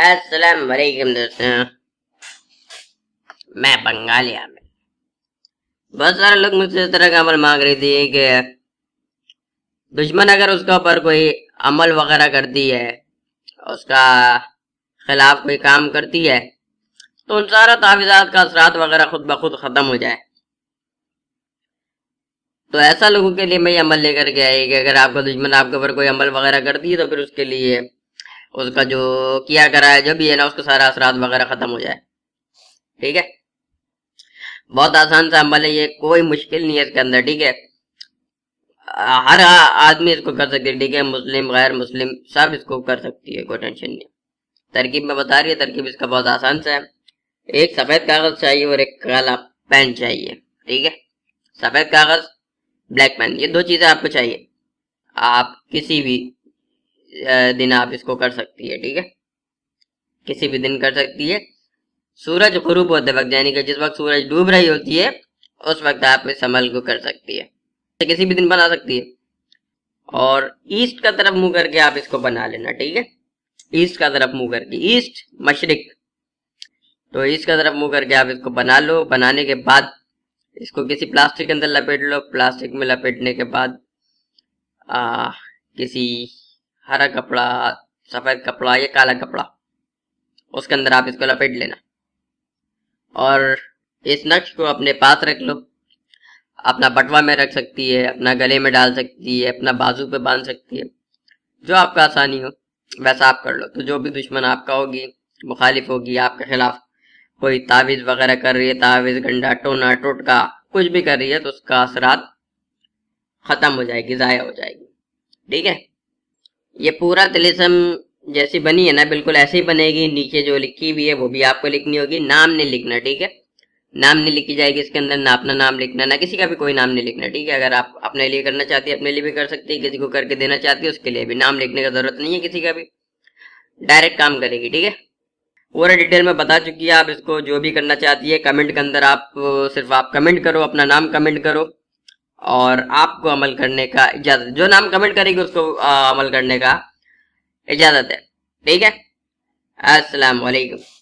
अस्सलाम वालेकुम दोस्तों मैं बंगालिया में बहुत सारे लोग मुझसे इस तरह का अमल मांग रही थी कि दुश्मन अगर उसके ऊपर कोई अमल वगैरह करती है उसका खिलाफ कोई काम करती है तो उन सारा तावीज़ात का असरात वगैरह खुद ब खुद ख़त्म हो जाए तो ऐसा लोगों के लिए मैं ये अमल लेकर के आई कि अगर आपका दुश्मन आपके ऊपर कोई अमल वगैरह करती है तो फिर उसके लिए उसका जो किया करा है जो भी है ना उसका सारा असरात वगैरह खत्म हो जाए ठीक है बहुत आसान सा अमल है ये कोई मुश्किल नहीं है इसके अंदर ठीक है हर आदमी इसको कर सकती है ठीक है मुस्लिम गैर मुस्लिम सब इसको कर सकती है कोई टेंशन नहीं तरकीब में बता रही है तरकीब इसका बहुत आसान सा है एक सफेद कागज चाहिए और एक काला पेन चाहिए ठीक है सफेद कागज ब्लैक पेन ये दो चीजें आपको चाहिए आप किसी भी दिन आप इसको कर सकती है ठीक है किसी भी दिन कर सकती है सूरज गुरूप होते वक्त यानी कि जिस वक्त सूरज डूब रही होती है उस वक्त आप इस अमल को कर सकती है तो किसी भी दिन बना सकती है और ईस्ट का तरफ मुंह करके आप इसको बना लेना ठीक है ईस्ट का तरफ मुंह करके ईस्ट मशरक तो ईस्ट का तरफ मुंह करके आप इसको बना लो बनाने के बाद इसको किसी प्लास्टिक के अंदर लपेट लो प्लास्टिक में लपेटने के बाद आ, किसी हरा कपड़ा सफ़ेद कपड़ा या काला कपड़ा उसके अंदर आप इसको लपेट लेना और इस नक्श को अपने पास रख लो अपना बटवा में रख सकती है अपना गले में डाल सकती है अपना बाजू पे बांध सकती है जो आपका आसानी हो वैसा आप कर लो तो जो भी दुश्मन आपका होगी मुखालिफ होगी आपके खिलाफ कोई तावीज़ वगैरह कर रही है तावीज़ गंडा टोना टोटका कुछ भी कर रही है तो उसका असरात ख़त्म हो जाएगी ज़ाया हो जाएगी ठीक है ये पूरा तिलिस्म जैसी बनी है ना बिल्कुल ऐसे ही बनेगी नीचे जो लिखी हुई है वो भी आपको लिखनी होगी नाम नहीं लिखना ठीक है नाम नहीं लिखी जाएगी इसके अंदर ना अपना नाम लिखना ना किसी का भी कोई नाम नहीं लिखना ठीक है अगर आप अपने लिए करना चाहती है अपने लिए भी कर सकती है किसी को करके देना चाहती है उसके लिए भी नाम लिखने का जरूरत नहीं है किसी का भी डायरेक्ट काम करेगी ठीक है पूरा डिटेल में बता चुकी है आप इसको जो भी करना चाहती है कमेंट के अंदर आप सिर्फ आप कमेंट करो अपना नाम कमेंट करो और आपको अमल करने का इजाजत जो नाम कमेंट करेगी उसको आ, अमल करने का इजाजत है ठीक है अस्सलाम